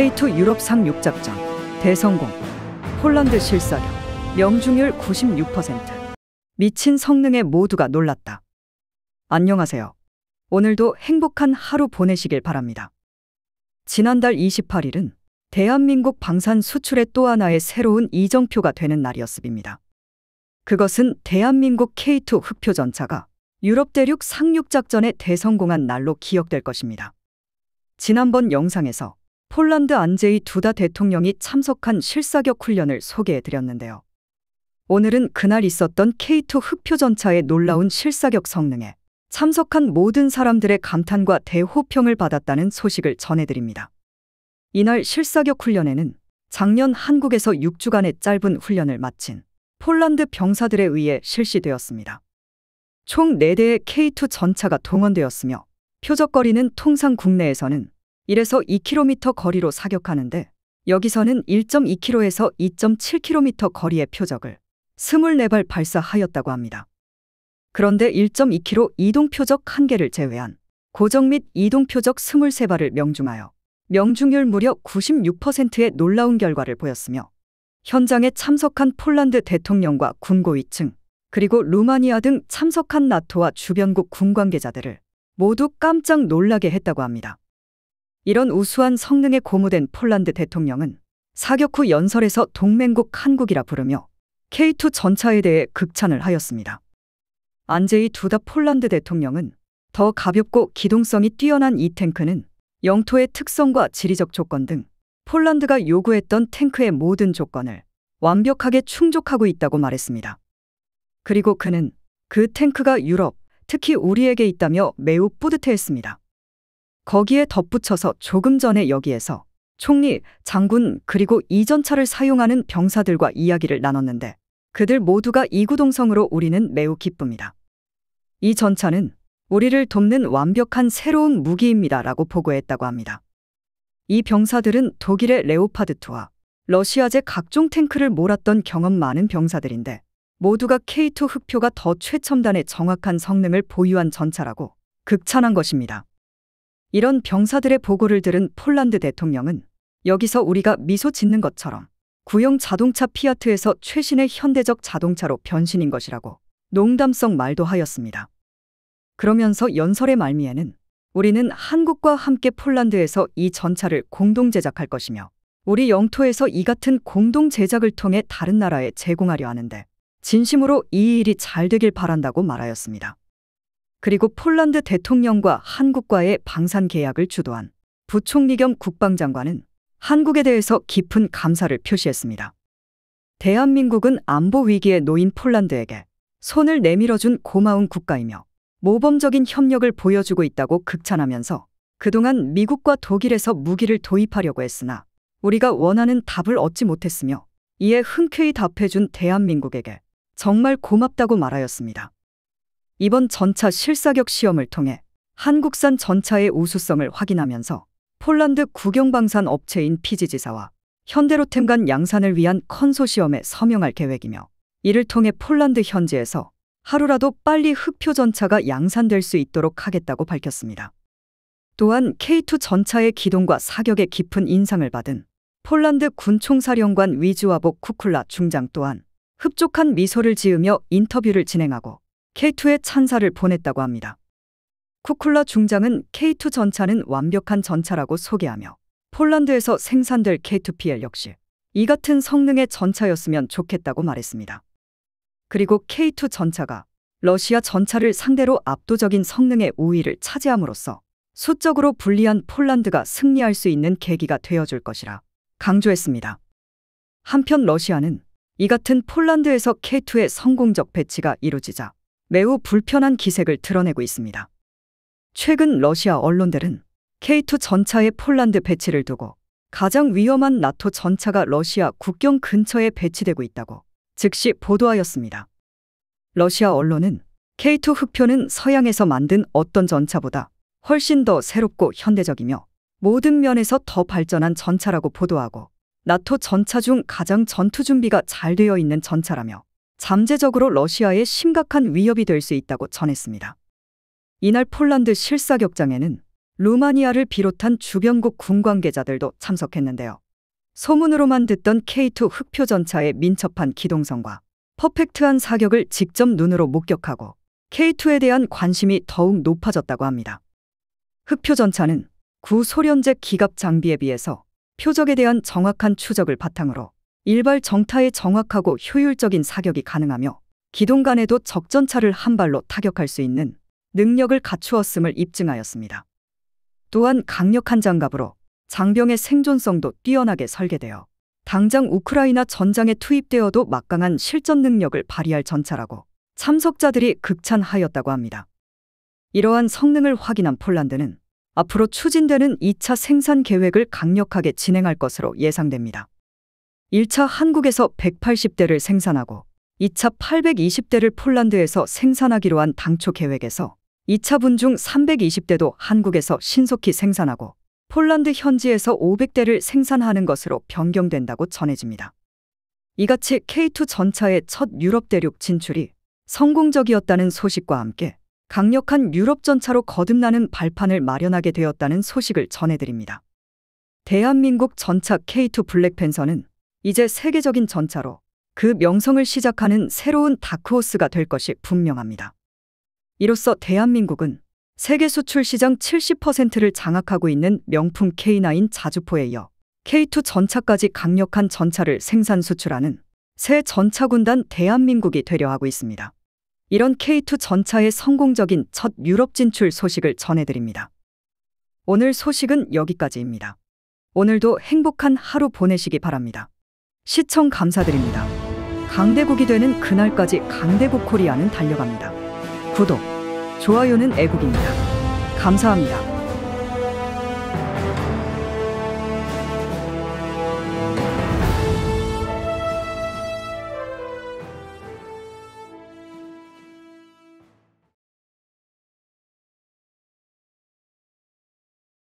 K2 유럽 3 6작전 대성공 폴란드 실사령 명중률 96% 미친 성능에 모두가 놀랐다. 안녕하세요. 오늘도 행복한 하루 보내시길 바랍니다. 지난달 28일은 대한민국 방산 수출의 또 하나의 새로운 이정표가 되는 날이었습니다. 그것은 대한민국 K2 흑표 전차가 유럽 대륙 상륙작전에 대성공한 날로 기억될 것입니다. 지난번 영상에서 폴란드 안제이 두다 대통령이 참석한 실사격 훈련을 소개해드렸는데요. 오늘은 그날 있었던 K2 흑표전차의 놀라운 실사격 성능에 참석한 모든 사람들의 감탄과 대호평을 받았다는 소식을 전해드립니다. 이날 실사격 훈련에는 작년 한국에서 6주간의 짧은 훈련을 마친 폴란드 병사들에 의해 실시되었습니다. 총 4대의 K2 전차가 동원되었으며 표적거리는 통상 국내에서는 1에서 2km 거리로 사격하는데 여기서는 1.2km에서 2.7km 거리의 표적을 24발 발사하였다고 합니다. 그런데 1.2km 이동 표적 한개를 제외한 고정 및 이동 표적 23발을 명중하여 명중률 무려 96%의 놀라운 결과를 보였으며 현장에 참석한 폴란드 대통령과 군고위층 그리고 루마니아 등 참석한 나토와 주변국 군 관계자들을 모두 깜짝 놀라게 했다고 합니다. 이런 우수한 성능에 고무된 폴란드 대통령은 사격 후 연설에서 동맹국 한국이라 부르며 K2 전차에 대해 극찬을 하였습니다. 안제이 두다 폴란드 대통령은 더 가볍고 기동성이 뛰어난 이 탱크는 영토의 특성과 지리적 조건 등 폴란드가 요구했던 탱크의 모든 조건을 완벽하게 충족하고 있다고 말했습니다. 그리고 그는 그 탱크가 유럽, 특히 우리에게 있다며 매우 뿌듯해했습니다. 거기에 덧붙여서 조금 전에 여기에서 총리, 장군 그리고 이전 차를 사용하는 병사들과 이야기를 나눴는데 그들 모두가 이구동성으로 우리는 매우 기쁩니다. 이 전차는 우리를 돕는 완벽한 새로운 무기입니다. 라고 보고했다고 합니다. 이 병사들은 독일의 레오파드2와 러시아제 각종 탱크를 몰았던 경험 많은 병사들인데 모두가 K2 흑표가 더 최첨단의 정확한 성능을 보유한 전차라고 극찬한 것입니다. 이런 병사들의 보고를 들은 폴란드 대통령은 여기서 우리가 미소 짓는 것처럼 구형 자동차 피아트에서 최신의 현대적 자동차로 변신인 것이라고 농담성 말도 하였습니다. 그러면서 연설의 말미에는 우리는 한국과 함께 폴란드에서 이 전차를 공동 제작할 것이며 우리 영토에서 이 같은 공동 제작을 통해 다른 나라에 제공하려 하는데 진심으로 이 일이 잘 되길 바란다고 말하였습니다. 그리고 폴란드 대통령과 한국과의 방산 계약을 주도한 부총리 겸 국방장관은 한국에 대해서 깊은 감사를 표시했습니다. 대한민국은 안보 위기에 놓인 폴란드에게 손을 내밀어준 고마운 국가이며 모범적인 협력을 보여주고 있다고 극찬하면서 그동안 미국과 독일에서 무기를 도입하려고 했으나 우리가 원하는 답을 얻지 못했으며 이에 흔쾌히 답해준 대한민국에게 정말 고맙다고 말하였습니다. 이번 전차 실사격 시험을 통해 한국산 전차의 우수성을 확인하면서 폴란드 국영방산 업체인 피지지사와 현대로템 간 양산을 위한 컨소시엄에 서명할 계획이며 이를 통해 폴란드 현지에서 하루라도 빨리 흑표 전차가 양산될 수 있도록 하겠다고 밝혔습니다. 또한 K2 전차의 기동과 사격에 깊은 인상을 받은 폴란드 군총사령관 위즈와복 쿠쿨라 중장 또한 흡족한 미소를 지으며 인터뷰를 진행하고 K2의 찬사를 보냈다고 합니다. 쿠쿨라 중장은 K2 전차는 완벽한 전차라고 소개하며 폴란드에서 생산될 K2PL 역시 이 같은 성능의 전차였으면 좋겠다고 말했습니다. 그리고 K2 전차가 러시아 전차를 상대로 압도적인 성능의 우위를 차지함으로써 수적으로 불리한 폴란드가 승리할 수 있는 계기가 되어줄 것이라 강조했습니다. 한편 러시아는 이 같은 폴란드에서 K2의 성공적 배치가 이루어지자 매우 불편한 기색을 드러내고 있습니다. 최근 러시아 언론들은 K2 전차의 폴란드 배치를 두고 가장 위험한 나토 전차가 러시아 국경 근처에 배치되고 있다고 즉시 보도하였습니다. 러시아 언론은 K2 흑표는 서양에서 만든 어떤 전차보다 훨씬 더 새롭고 현대적이며 모든 면에서 더 발전한 전차라고 보도하고 나토 전차 중 가장 전투 준비가 잘 되어 있는 전차라며 잠재적으로 러시아에 심각한 위협이 될 수 있다고 전했습니다. 이날 폴란드 실사격장에는 루마니아를 비롯한 주변국 군 관계자들도 참석했는데요. 소문으로만 듣던 K2 흑표 전차의 민첩한 기동성과 퍼펙트한 사격을 직접 눈으로 목격하고 K2에 대한 관심이 더욱 높아졌다고 합니다. 흑표 전차는 구소련제 기갑 장비에 비해서 표적에 대한 정확한 추적을 바탕으로 일발 정타에 정확하고 효율적인 사격이 가능하며 기동 간에도 적전차를 한 발로 타격할 수 있는 능력을 갖추었음을 입증하였습니다. 또한 강력한 장갑으로 장병의 생존성도 뛰어나게 설계되어 당장 우크라이나 전장에 투입되어도 막강한 실전 능력을 발휘할 전차라고 참석자들이 극찬하였다고 합니다. 이러한 성능을 확인한 폴란드는 앞으로 추진되는 2차 생산 계획을 강력하게 진행할 것으로 예상됩니다. 1차 한국에서 180대를 생산하고 2차 820대를 폴란드에서 생산하기로 한 당초 계획에서 2차 분 중 320대도 한국에서 신속히 생산하고 폴란드 현지에서 500대를 생산하는 것으로 변경된다고 전해집니다. 이같이 K2 전차의 첫 유럽 대륙 진출이 성공적이었다는 소식과 함께 강력한 유럽 전차로 거듭나는 발판을 마련하게 되었다는 소식을 전해드립니다. 대한민국 전차 K2 블랙팬서는 이제 세계적인 전차로 그 명성을 시작하는 새로운 다크호스가 될 것이 분명합니다. 이로써 대한민국은 세계 수출 시장 70%를 장악하고 있는 명품 K9 자주포에 이어 K2 전차까지 강력한 전차를 생산 수출하는 새 전차군단 대한민국이 되려 하고 있습니다. 이런 K2 전차의 성공적인 첫 유럽 진출 소식을 전해드립니다. 오늘 소식은 여기까지입니다. 오늘도 행복한 하루 보내시기 바랍니다. 시청 감사드립니다. 강대국이 되는 그날까지 강대국 코리아는 달려갑니다. 구독, 좋아요는 애국입니다. 감사합니다.